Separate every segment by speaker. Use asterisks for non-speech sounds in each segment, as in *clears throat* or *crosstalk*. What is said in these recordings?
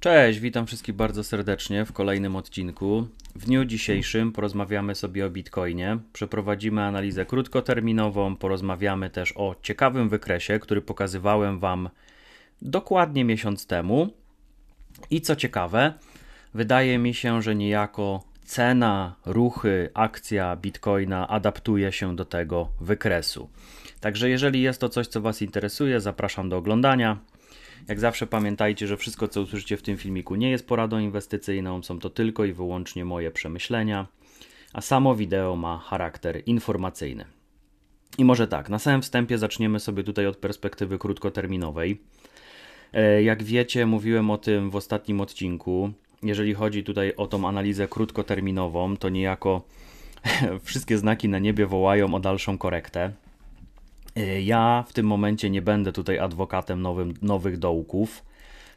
Speaker 1: Cześć, witam wszystkich bardzo serdecznie w kolejnym odcinku. W dniu dzisiejszym porozmawiamy sobie o Bitcoinie, przeprowadzimy analizę krótkoterminową, porozmawiamy też o ciekawym wykresie, który pokazywałem Wam dokładnie miesiąc temu. I co ciekawe, wydaje mi się, że niejako cena, ruchy, akcja Bitcoina adaptuje się do tego wykresu. Także jeżeli jest to coś, co Was interesuje, zapraszam do oglądania. Jak zawsze pamiętajcie, że wszystko co usłyszycie w tym filmiku nie jest poradą inwestycyjną, są to tylko i wyłącznie moje przemyślenia, a samo wideo ma charakter informacyjny. I może tak, na samym wstępie zaczniemy sobie tutaj od perspektywy krótkoterminowej. E, jak wiecie, mówiłem o tym w ostatnim odcinku. Jeżeli chodzi tutaj o tą analizę krótkoterminową, to niejako *laughs* wszystkie znaki na niebie wołają o dalszą korektę. Y, ja w tym momencie nie będę tutaj adwokatem nowym, nowych dołków.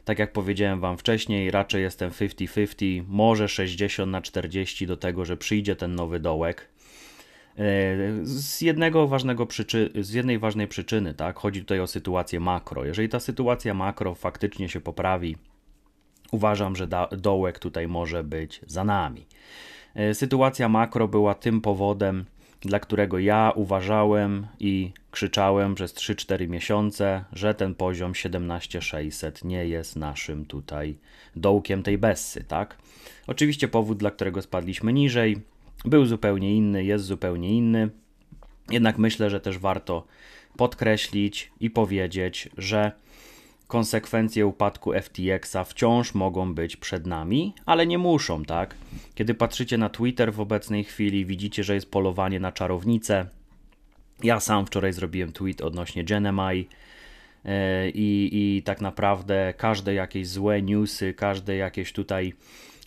Speaker 1: Tak jak powiedziałem Wam wcześniej, raczej jestem 50-50, może 60 na 40 do tego, że przyjdzie ten nowy dołek. Y, z, jednego ważnego przyczy... z jednej ważnej przyczyny, tak? Chodzi tutaj o sytuację makro. Jeżeli ta sytuacja makro faktycznie się poprawi, uważam, że dołek tutaj może być za nami. Y, sytuacja makro była tym powodem, dla którego ja uważałem i Krzyczałem przez 3-4 miesiące, że ten poziom 17600 nie jest naszym tutaj dołkiem tej bessy, tak? Oczywiście powód, dla którego spadliśmy niżej, był zupełnie inny, jest zupełnie inny. Jednak myślę, że też warto podkreślić i powiedzieć, że konsekwencje upadku FTX-a wciąż mogą być przed nami, ale nie muszą, tak? Kiedy patrzycie na Twitter w obecnej chwili, widzicie, że jest polowanie na czarownicę, ja sam wczoraj zrobiłem tweet odnośnie Genemai e, i, i tak naprawdę każde jakieś złe newsy, każde jakieś tutaj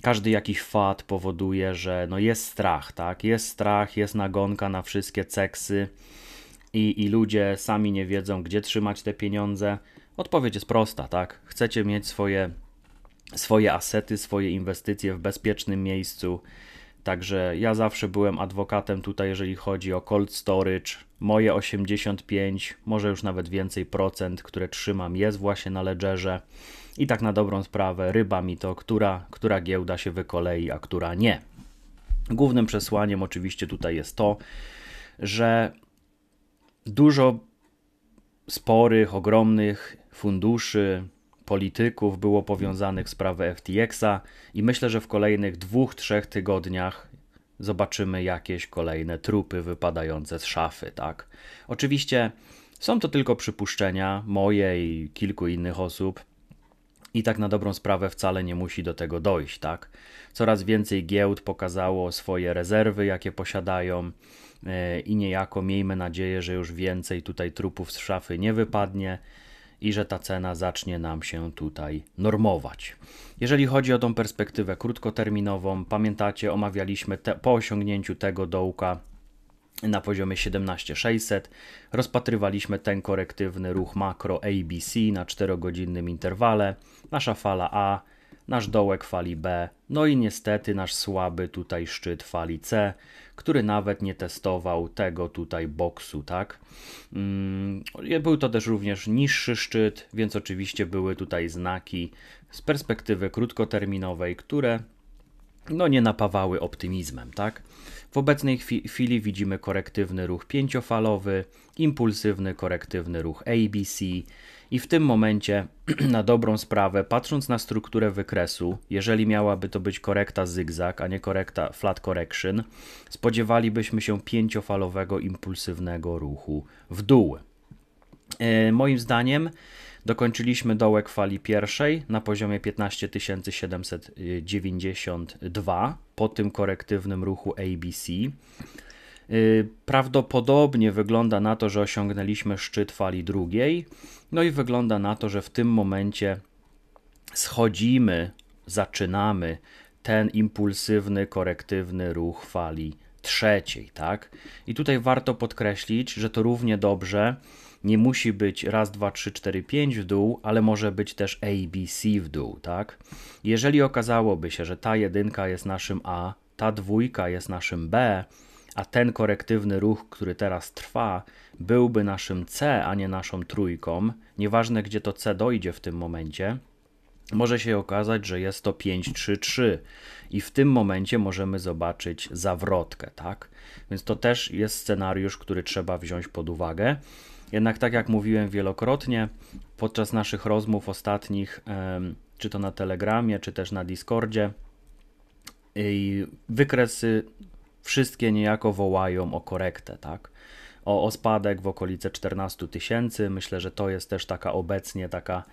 Speaker 1: każdy jakiś fat powoduje, że no jest strach, tak? Jest strach, jest nagonka na wszystkie ceksy i, i ludzie sami nie wiedzą, gdzie trzymać te pieniądze. Odpowiedź jest prosta, tak? Chcecie mieć swoje, swoje asety, swoje inwestycje w bezpiecznym miejscu, Także ja zawsze byłem adwokatem tutaj, jeżeli chodzi o cold storage. Moje 85, może już nawet więcej procent, które trzymam, jest właśnie na ledgerze. I tak na dobrą sprawę, ryba mi to, która, która giełda się wykolei, a która nie. Głównym przesłaniem oczywiście tutaj jest to, że dużo sporych, ogromnych funduszy, polityków było powiązanych z prawem FTX-a i myślę, że w kolejnych dwóch, trzech tygodniach zobaczymy jakieś kolejne trupy wypadające z szafy, tak? Oczywiście są to tylko przypuszczenia moje i kilku innych osób. I tak na dobrą sprawę wcale nie musi do tego dojść, tak? Coraz więcej giełd pokazało swoje rezerwy, jakie posiadają, e, i niejako miejmy nadzieję, że już więcej tutaj trupów z szafy nie wypadnie i że ta cena zacznie nam się tutaj normować. Jeżeli chodzi o tą perspektywę krótkoterminową, pamiętacie, omawialiśmy te, po osiągnięciu tego dołka na poziomie 17600. Rozpatrywaliśmy ten korektywny ruch makro ABC na 4-godzinnym interwale. Nasza fala A nasz dołek fali B, no i niestety nasz słaby tutaj szczyt fali C, który nawet nie testował tego tutaj boksu, tak? Mm, był to też również niższy szczyt, więc oczywiście były tutaj znaki z perspektywy krótkoterminowej, które no nie napawały optymizmem, tak? W obecnej chwili widzimy korektywny ruch pięciofalowy, impulsywny korektywny ruch ABC i w tym momencie *clears throat* na dobrą sprawę, patrząc na strukturę wykresu, jeżeli miałaby to być korekta zygzak, a nie korekta flat correction, spodziewalibyśmy się pięciofalowego impulsywnego ruchu w dół. E, moim zdaniem Dokończyliśmy dołek fali pierwszej na poziomie 15792 po tym korektywnym ruchu ABC. Y, prawdopodobnie wygląda na to, że osiągnęliśmy szczyt fali drugiej, no i wygląda na to, że w tym momencie schodzimy, zaczynamy ten impulsywny, korektywny ruch fali trzeciej, tak? I tutaj warto podkreślić, że to równie dobrze nie musi być raz, dwa, trzy, cztery, pięć w dół, ale może być też A, B, C w dół, tak? Jeżeli okazałoby się, że ta jedynka jest naszym A, ta dwójka jest naszym B, a ten korektywny ruch, który teraz trwa, byłby naszym C, a nie naszą trójką, nieważne gdzie to C dojdzie w tym momencie, może się okazać, że jest to 5-3-3 i w tym momencie możemy zobaczyć zawrotkę, tak? Więc to też jest scenariusz, który trzeba wziąć pod uwagę. Jednak tak jak mówiłem wielokrotnie podczas naszych rozmów ostatnich, czy to na Telegramie, czy też na Discordzie, wykresy wszystkie niejako wołają o korektę, tak? O, o spadek w okolice 14 tysięcy. Myślę, że to jest też taka obecnie taka,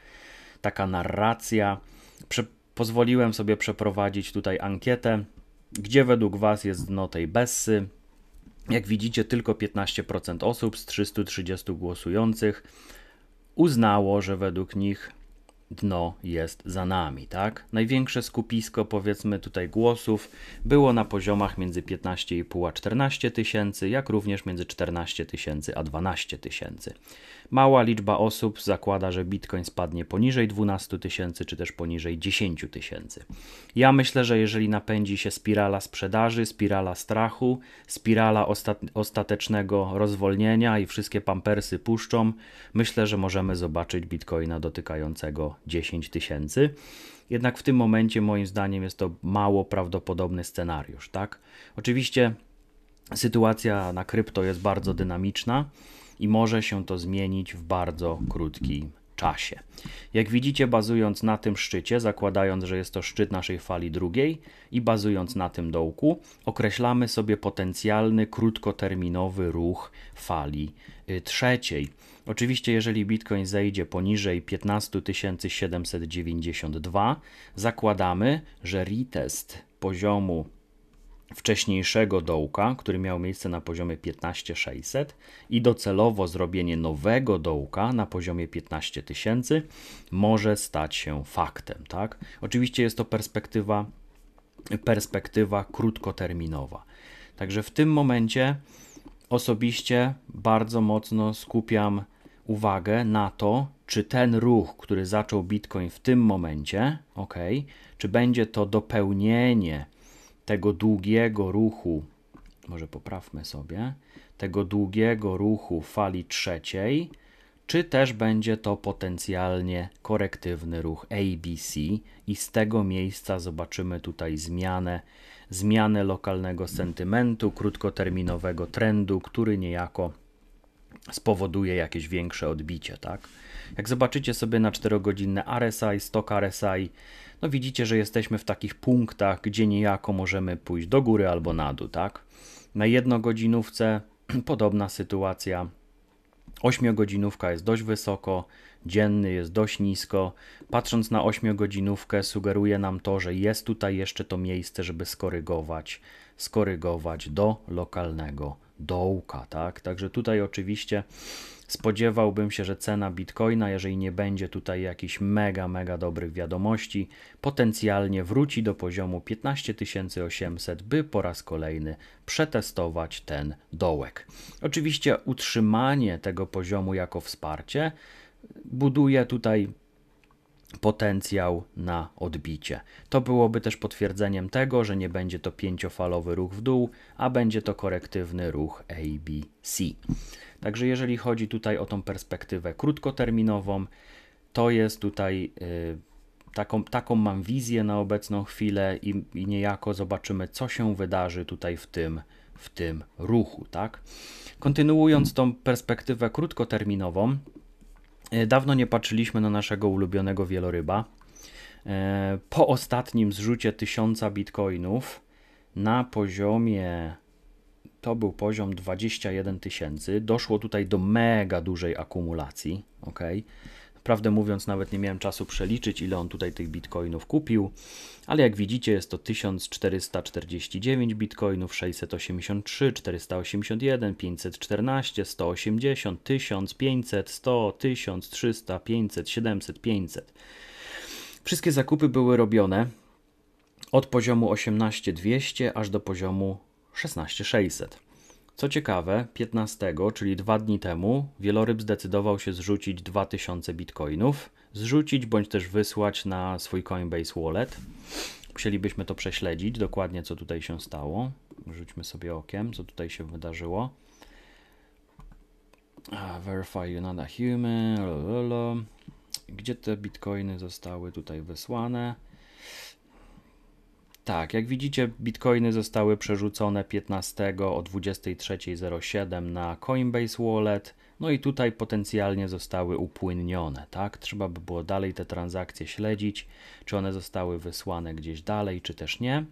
Speaker 1: taka narracja. Prze pozwoliłem sobie przeprowadzić tutaj ankietę, gdzie według Was jest dno tej Bessy jak widzicie, tylko 15% osób z 330 głosujących uznało, że według nich dno jest za nami, tak? Największe skupisko, powiedzmy tutaj głosów, było na poziomach między 15,5 a 14 tysięcy, jak również między 14 tysięcy a 12 tysięcy. Mała liczba osób zakłada, że Bitcoin spadnie poniżej 12 tysięcy, czy też poniżej 10 tysięcy. Ja myślę, że jeżeli napędzi się spirala sprzedaży, spirala strachu, spirala ostatecznego rozwolnienia i wszystkie pampersy puszczą, myślę, że możemy zobaczyć Bitcoina dotykającego 10 tysięcy. Jednak w tym momencie, moim zdaniem, jest to mało prawdopodobny scenariusz, tak? Oczywiście sytuacja na krypto jest bardzo dynamiczna i może się to zmienić w bardzo krótkim czasie. Jak widzicie, bazując na tym szczycie, zakładając, że jest to szczyt naszej fali drugiej i bazując na tym dołku, określamy sobie potencjalny krótkoterminowy ruch fali y, trzeciej. Oczywiście, jeżeli Bitcoin zejdzie poniżej 15792, zakładamy, że retest poziomu wcześniejszego dołka, który miał miejsce na poziomie 15600 i docelowo zrobienie nowego dołka na poziomie 15000 może stać się faktem, tak? Oczywiście jest to perspektywa perspektywa krótkoterminowa. Także w tym momencie osobiście bardzo mocno skupiam uwagę na to, czy ten ruch, który zaczął Bitcoin w tym momencie, ok, czy będzie to dopełnienie tego długiego ruchu, może poprawmy sobie, tego długiego ruchu fali trzeciej, czy też będzie to potencjalnie korektywny ruch ABC i z tego miejsca zobaczymy tutaj zmianę, zmianę lokalnego sentymentu, krótkoterminowego trendu, który niejako spowoduje jakieś większe odbicie, tak? Jak zobaczycie sobie na 4-godzinne RSI, stok RSI, no widzicie, że jesteśmy w takich punktach, gdzie niejako możemy pójść do góry albo na dół, tak? Na jednogodzinówce *clears throat* podobna sytuacja. Ośmiogodzinówka jest dość wysoko, dzienny jest dość nisko. Patrząc na ośmiogodzinówkę sugeruje nam to, że jest tutaj jeszcze to miejsce, żeby skorygować, skorygować do lokalnego dołka, tak? Także tutaj oczywiście spodziewałbym się, że cena bitcoina, jeżeli nie będzie tutaj jakichś mega, mega dobrych wiadomości, potencjalnie wróci do poziomu 15800, by po raz kolejny przetestować ten dołek. Oczywiście utrzymanie tego poziomu jako wsparcie buduje tutaj potencjał na odbicie. To byłoby też potwierdzeniem tego, że nie będzie to pięciofalowy ruch w dół, a będzie to korektywny ruch ABC. Także jeżeli chodzi tutaj o tą perspektywę krótkoterminową, to jest tutaj y, taką, taką mam wizję na obecną chwilę i, i niejako zobaczymy, co się wydarzy tutaj w tym, w tym ruchu. Tak? Kontynuując tą perspektywę krótkoterminową, E, dawno nie patrzyliśmy na naszego ulubionego wieloryba. E, po ostatnim zrzucie tysiąca bitcoinów na poziomie to był poziom 21 tysięcy. Doszło tutaj do mega dużej akumulacji. Okay? Prawdę mówiąc, nawet nie miałem czasu przeliczyć, ile on tutaj tych bitcoinów kupił, ale jak widzicie, jest to 1449 bitcoinów, 683, 481, 514, 180, 1500, 100, 1300, 500, 700, 500. Wszystkie zakupy były robione od poziomu 18200 aż do poziomu 16600. Co ciekawe, 15, czyli dwa dni temu, wieloryb zdecydował się zrzucić 2000 bitcoinów, zrzucić bądź też wysłać na swój Coinbase Wallet. Musielibyśmy to prześledzić dokładnie, co tutaj się stało. Rzućmy sobie okiem, co tutaj się wydarzyło. Verify you not a human. Gdzie te bitcoiny zostały tutaj wysłane? Tak, jak widzicie, bitcoiny zostały przerzucone 15 o 23.07 na Coinbase Wallet. No i tutaj potencjalnie zostały upłynnione, tak? Trzeba by było dalej te transakcje śledzić, czy one zostały wysłane gdzieś dalej, czy też nie.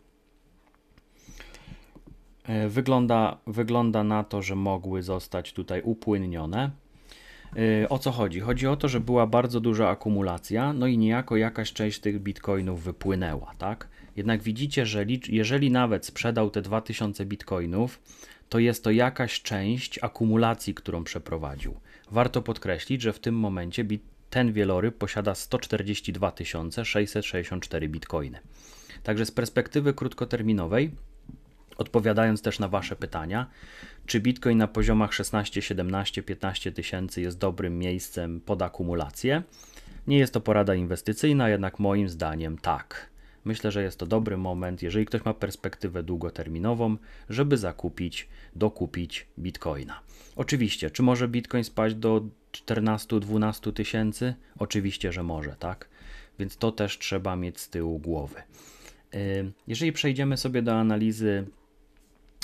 Speaker 1: E, wygląda, wygląda na to, że mogły zostać tutaj upłynnione. E, o co chodzi? Chodzi o to, że była bardzo duża akumulacja, no i niejako jakaś część tych bitcoinów wypłynęła, tak? Jednak widzicie, że jeżeli nawet sprzedał te 2000 bitcoinów, to jest to jakaś część akumulacji, którą przeprowadził. Warto podkreślić, że w tym momencie ten wieloryb posiada 142 664 bitcoiny. Także z perspektywy krótkoterminowej, odpowiadając też na Wasze pytania, czy Bitcoin na poziomach 16, 17, 15 tysięcy jest dobrym miejscem pod akumulację? Nie jest to porada inwestycyjna, jednak moim zdaniem tak. Myślę, że jest to dobry moment, jeżeli ktoś ma perspektywę długoterminową, żeby zakupić, dokupić bitcoina. Oczywiście, czy może bitcoin spaść do 14-12 tysięcy? Oczywiście, że może, tak? Więc to też trzeba mieć z tyłu głowy. Jeżeli przejdziemy sobie do analizy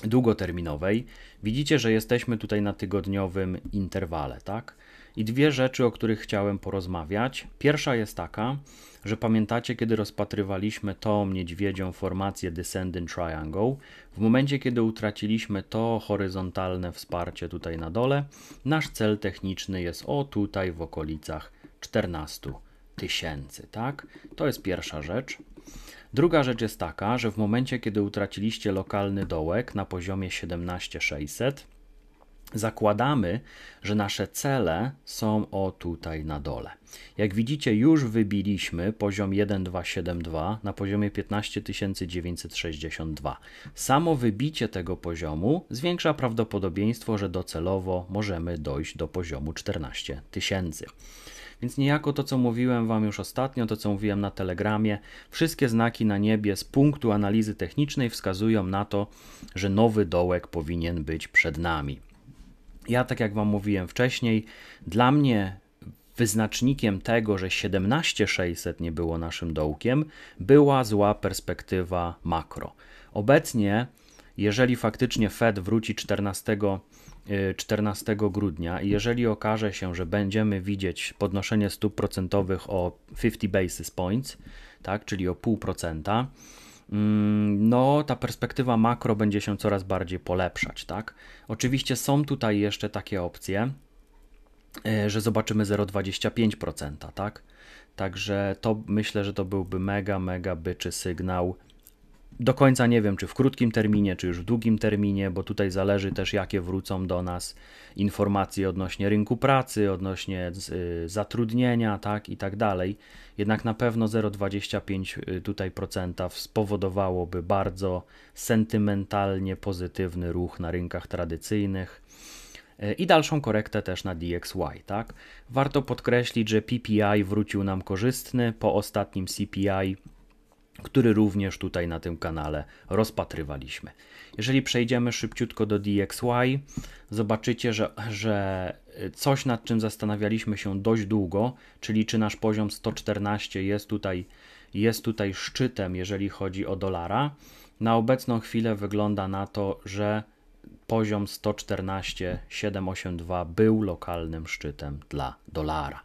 Speaker 1: długoterminowej, widzicie, że jesteśmy tutaj na tygodniowym interwale, tak? I dwie rzeczy, o których chciałem porozmawiać. Pierwsza jest taka, że pamiętacie, kiedy rozpatrywaliśmy tą niedźwiedzią formację Descending Triangle, w momencie, kiedy utraciliśmy to horyzontalne wsparcie tutaj na dole, nasz cel techniczny jest o tutaj w okolicach 14 tysięcy, tak? To jest pierwsza rzecz. Druga rzecz jest taka, że w momencie, kiedy utraciliście lokalny dołek na poziomie 17600, Zakładamy, że nasze cele są o tutaj na dole. Jak widzicie, już wybiliśmy poziom 1272 na poziomie 15962. Samo wybicie tego poziomu zwiększa prawdopodobieństwo, że docelowo możemy dojść do poziomu 14000. Więc niejako to, co mówiłem Wam już ostatnio, to co mówiłem na telegramie, wszystkie znaki na niebie z punktu analizy technicznej wskazują na to, że nowy dołek powinien być przed nami. Ja, tak jak Wam mówiłem wcześniej, dla mnie wyznacznikiem tego, że 17600 nie było naszym dołkiem, była zła perspektywa makro. Obecnie, jeżeli faktycznie Fed wróci 14 14 y, grudnia i jeżeli okaże się, że będziemy widzieć podnoszenie stóp procentowych o 50 basis points, tak, czyli o pół procenta, Mm, no ta perspektywa makro będzie się coraz bardziej polepszać, tak? Oczywiście są tutaj jeszcze takie opcje, e, że zobaczymy 0,25%, tak? Także to myślę, że to byłby mega, mega byczy sygnał do końca nie wiem, czy w krótkim terminie, czy już w długim terminie, bo tutaj zależy też, jakie wrócą do nas informacje odnośnie rynku pracy, odnośnie y, zatrudnienia, tak i tak dalej. Jednak na pewno 0,25 y, tutaj procenta spowodowałoby bardzo sentymentalnie pozytywny ruch na rynkach tradycyjnych y, i dalszą korektę też na DXY, tak? Warto podkreślić, że PPI wrócił nam korzystny po ostatnim CPI który również tutaj na tym kanale rozpatrywaliśmy. Jeżeli przejdziemy szybciutko do DXY, zobaczycie, że, że coś nad czym zastanawialiśmy się dość długo, czyli czy nasz poziom 114 jest tutaj, jest tutaj szczytem, jeżeli chodzi o dolara. Na obecną chwilę wygląda na to, że poziom 114,782 był lokalnym szczytem dla dolara.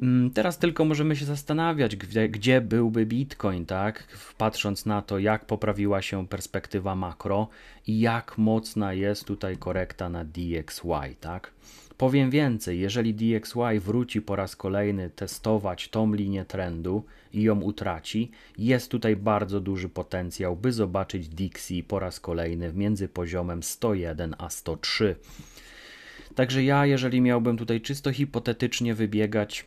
Speaker 1: Mm, teraz tylko możemy się zastanawiać, gdzie, gdzie byłby Bitcoin, tak? Patrząc na to, jak poprawiła się perspektywa makro i jak mocna jest tutaj korekta na DXY, tak? Powiem więcej, jeżeli DXY wróci po raz kolejny testować tą linię trendu i ją utraci, jest tutaj bardzo duży potencjał, by zobaczyć Dixie po raz kolejny między poziomem 101 a 103. Także ja, jeżeli miałbym tutaj czysto hipotetycznie wybiegać,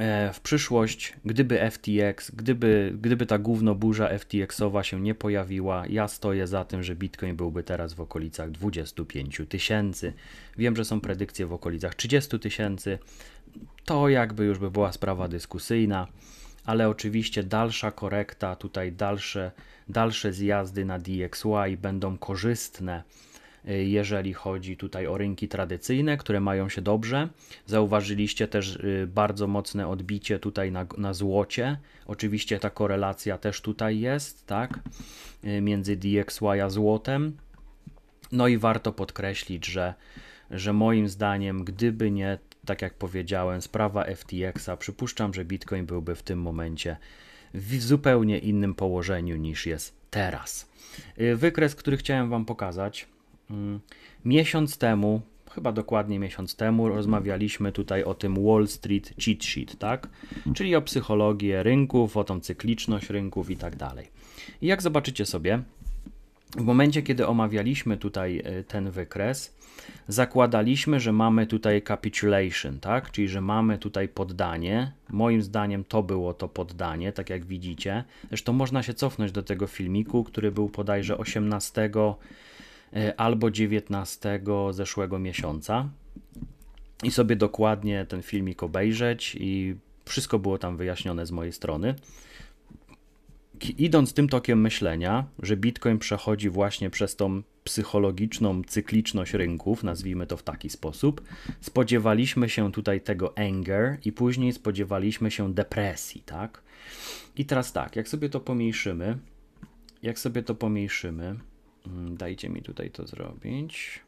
Speaker 1: E, w przyszłość, gdyby FTX, gdyby, gdyby ta głównoburza FTX-owa się nie pojawiła, ja stoję za tym, że Bitcoin byłby teraz w okolicach 25 tysięcy. Wiem, że są predykcje w okolicach 30 tysięcy. To jakby już by była sprawa dyskusyjna, ale oczywiście dalsza korekta, tutaj dalsze, dalsze zjazdy na DXY będą korzystne jeżeli chodzi tutaj o rynki tradycyjne, które mają się dobrze. Zauważyliście też y, bardzo mocne odbicie tutaj na, na złocie. Oczywiście ta korelacja też tutaj jest, tak, y, między DXY a złotem. No i warto podkreślić, że, że moim zdaniem, gdyby nie, tak jak powiedziałem, sprawa FTX-a, przypuszczam, że Bitcoin byłby w tym momencie w zupełnie innym położeniu niż jest teraz. Y, wykres, który chciałem Wam pokazać, Mm. Miesiąc temu, chyba dokładnie miesiąc temu, rozmawialiśmy tutaj o tym Wall Street Cheat Sheet, tak? Czyli o psychologię rynków, o tą cykliczność rynków i tak dalej. I jak zobaczycie sobie, w momencie, kiedy omawialiśmy tutaj e, ten wykres, zakładaliśmy, że mamy tutaj capitulation, tak? Czyli, że mamy tutaj poddanie. Moim zdaniem to było to poddanie, tak jak widzicie. Zresztą można się cofnąć do tego filmiku, który był podajże 18 E, albo 19 zeszłego miesiąca. I sobie dokładnie ten filmik obejrzeć, i wszystko było tam wyjaśnione z mojej strony. Idąc tym tokiem myślenia, że Bitcoin przechodzi właśnie przez tą psychologiczną cykliczność rynków, nazwijmy to w taki sposób, spodziewaliśmy się tutaj tego anger i później spodziewaliśmy się depresji, tak? I teraz tak, jak sobie to pomniejszymy, jak sobie to pomniejszymy, Mm, dajcie mi tutaj to zrobić.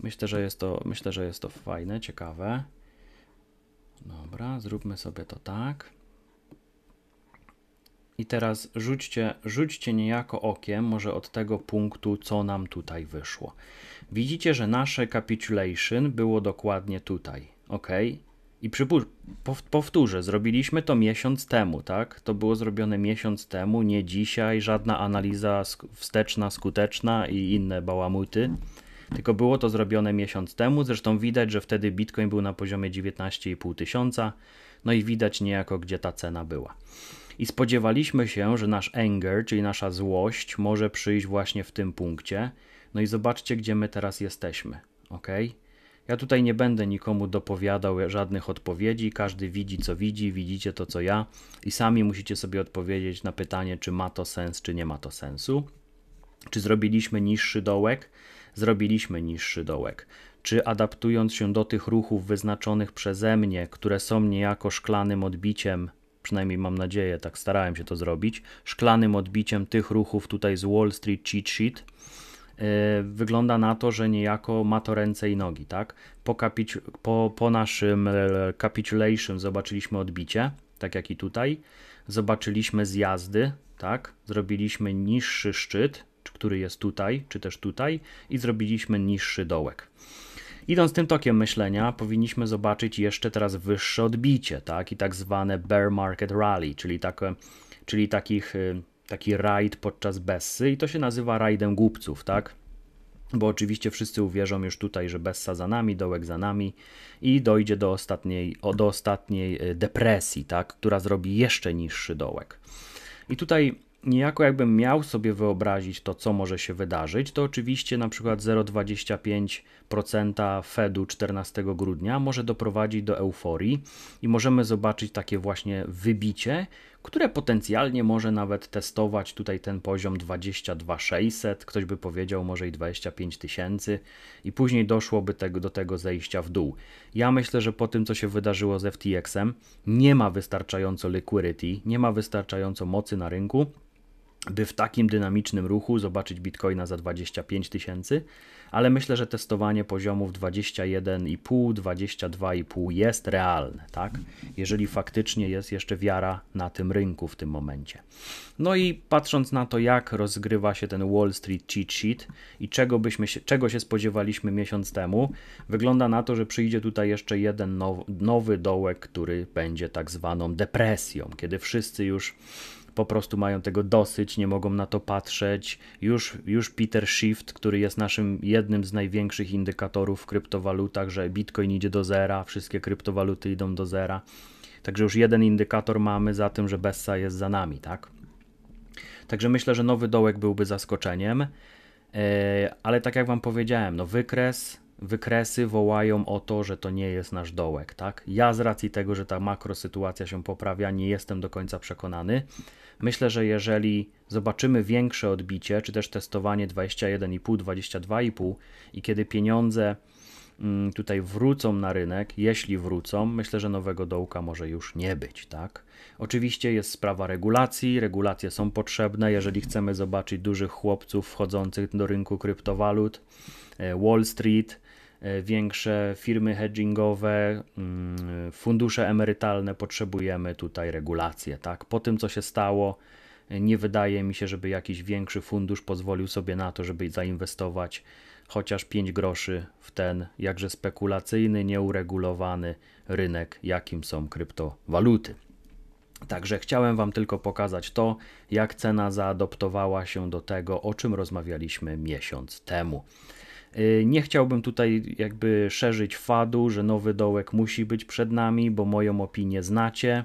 Speaker 1: Myślę, że jest to, myślę, że jest to fajne, ciekawe. Dobra, zróbmy sobie to tak. I teraz rzućcie, rzućcie niejako okiem, może od tego punktu, co nam tutaj wyszło. Widzicie, że nasze capitulation było dokładnie tutaj, ok? I przypu- powtórzę, zrobiliśmy to miesiąc temu, tak? To było zrobione miesiąc temu, nie dzisiaj, żadna analiza wsteczna, skuteczna i inne bałamuty. Tylko było to zrobione miesiąc temu, zresztą widać, że wtedy Bitcoin był na poziomie 19,5 tysiąca, no i widać niejako, gdzie ta cena była. I spodziewaliśmy się, że nasz anger, czyli nasza złość, może przyjść właśnie w tym punkcie. No i zobaczcie, gdzie my teraz jesteśmy, ok? Ja tutaj nie będę nikomu dopowiadał żadnych odpowiedzi, każdy widzi co widzi, widzicie to co ja i sami musicie sobie odpowiedzieć na pytanie, czy ma to sens, czy nie ma to sensu. Czy zrobiliśmy niższy dołek? Zrobiliśmy niższy dołek. Czy adaptując się do tych ruchów wyznaczonych przeze mnie, które są niejako szklanym odbiciem przynajmniej mam nadzieję, tak starałem się to zrobić, szklanym odbiciem tych ruchów tutaj z Wall Street Cheat Sheet, Y, wygląda na to, że niejako ma to ręce i nogi. Tak? Po, kapic- po, po naszym e, capitulation zobaczyliśmy odbicie, tak jak i tutaj. Zobaczyliśmy zjazdy, tak? zrobiliśmy niższy szczyt, który jest tutaj, czy też tutaj, i zrobiliśmy niższy dołek. Idąc tym tokiem myślenia, powinniśmy zobaczyć jeszcze teraz wyższe odbicie, tak? I tak zwane bear market rally, czyli, tak, e, czyli takich e, taki rajd podczas Bessy i to się nazywa rajdem głupców, tak? Bo oczywiście wszyscy uwierzą już tutaj, że Bessa za nami, dołek za nami i dojdzie do ostatniej, do ostatniej e, depresji, tak? która zrobi jeszcze niższy dołek. I tutaj niejako jakbym miał sobie wyobrazić to, co może się wydarzyć, to oczywiście na przykład 0,25% Fedu 14 grudnia może doprowadzić do euforii i możemy zobaczyć takie właśnie wybicie, które potencjalnie może nawet testować tutaj ten poziom 22600, ktoś by powiedział może i 25 tysięcy i później doszłoby tego, do tego zejścia w dół. Ja myślę, że po tym co się wydarzyło z FTX-em nie ma wystarczająco liquidity, nie ma wystarczająco mocy na rynku, by w takim dynamicznym ruchu zobaczyć bitcoina za 25 tysięcy ale myślę, że testowanie poziomów 21,5, 22,5 jest realne, tak? Jeżeli faktycznie jest jeszcze wiara na tym rynku w tym momencie. No i patrząc na to, jak rozgrywa się ten Wall Street cheat sheet i czego, byśmy się, czego się spodziewaliśmy miesiąc temu, wygląda na to, że przyjdzie tutaj jeszcze jeden now, nowy dołek, który będzie tak zwaną depresją, kiedy wszyscy już po prostu mają tego dosyć, nie mogą na to patrzeć. Już, już Peter Shift, który jest naszym jednym z największych indykatorów w kryptowalutach, że Bitcoin idzie do zera, wszystkie kryptowaluty idą do zera. Także już jeden indykator mamy za tym, że Bessa jest za nami, tak? Także myślę, że nowy dołek byłby zaskoczeniem, e, ale tak jak Wam powiedziałem, no wykres wykresy wołają o to, że to nie jest nasz dołek, tak? Ja z racji tego, że ta makrosytuacja się poprawia, nie jestem do końca przekonany. Myślę, że jeżeli zobaczymy większe odbicie, czy też testowanie 21,5, 22,5 i kiedy pieniądze mm, tutaj wrócą na rynek, jeśli wrócą, myślę, że nowego dołka może już nie być, tak? Oczywiście jest sprawa regulacji, regulacje są potrzebne, jeżeli chcemy zobaczyć dużych chłopców wchodzących do rynku kryptowalut, e, Wall Street, E, większe firmy hedgingowe, mm, fundusze emerytalne potrzebujemy tutaj regulacje, tak? Po tym co się stało, e, nie wydaje mi się, żeby jakiś większy fundusz pozwolił sobie na to, żeby zainwestować chociaż 5 groszy w ten jakże spekulacyjny, nieuregulowany rynek, jakim są kryptowaluty. Także chciałem Wam tylko pokazać to, jak cena zaadoptowała się do tego, o czym rozmawialiśmy miesiąc temu. Y, nie chciałbym tutaj jakby szerzyć fadu, że nowy dołek musi być przed nami, bo moją opinię znacie.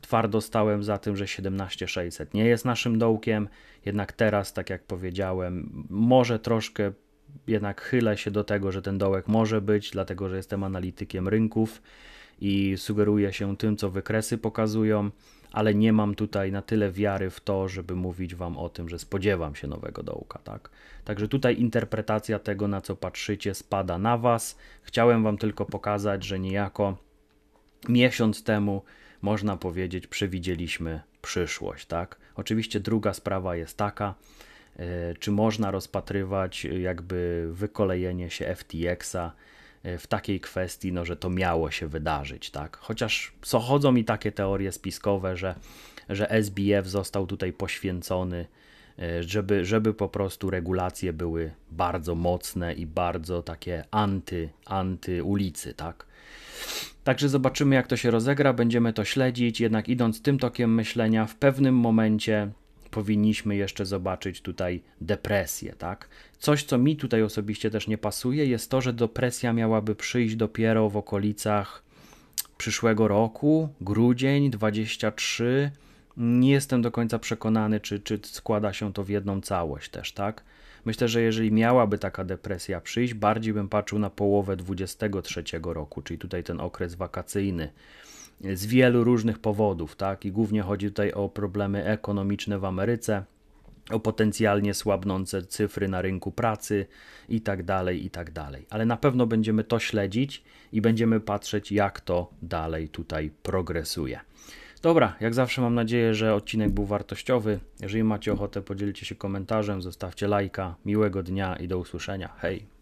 Speaker 1: Twardo stałem za tym, że 17600 nie jest naszym dołkiem, jednak teraz, tak jak powiedziałem, może troszkę jednak chylę się do tego, że ten dołek może być, dlatego że jestem analitykiem rynków i sugeruję się tym, co wykresy pokazują ale nie mam tutaj na tyle wiary w to, żeby mówić wam o tym, że spodziewam się nowego dołka, tak? Także tutaj interpretacja tego, na co patrzycie, spada na was. Chciałem wam tylko pokazać, że niejako miesiąc temu można powiedzieć, przewidzieliśmy przyszłość, tak? Oczywiście druga sprawa jest taka, e, czy można rozpatrywać e, jakby wykolejenie się FTX-a E, w takiej kwestii, no, że to miało się wydarzyć, tak? Chociaż co chodzą mi takie teorie spiskowe, że, że SBF został tutaj poświęcony, e, żeby, żeby po prostu regulacje były bardzo mocne i bardzo takie anty, anty ulicy, tak? Także zobaczymy, jak to się rozegra, będziemy to śledzić. Jednak idąc tym tokiem myślenia, w pewnym momencie powinniśmy jeszcze zobaczyć tutaj depresję, tak? Coś, co mi tutaj osobiście też nie pasuje, jest to, że depresja miałaby przyjść dopiero w okolicach przyszłego roku, grudzień 23. Nie jestem do końca przekonany, czy, czy składa się to w jedną całość też, tak? Myślę, że jeżeli miałaby taka depresja przyjść, bardziej bym patrzył na połowę 23 roku, czyli tutaj ten okres wakacyjny z wielu różnych powodów, tak? I głównie chodzi tutaj o problemy ekonomiczne w Ameryce, o potencjalnie słabnące cyfry na rynku pracy i tak dalej, i tak dalej. Ale na pewno będziemy to śledzić i będziemy patrzeć, jak to dalej tutaj progresuje. Dobra, jak zawsze mam nadzieję, że odcinek był wartościowy. Jeżeli macie ochotę, podzielcie się komentarzem, zostawcie lajka. Miłego dnia i do usłyszenia. Hej!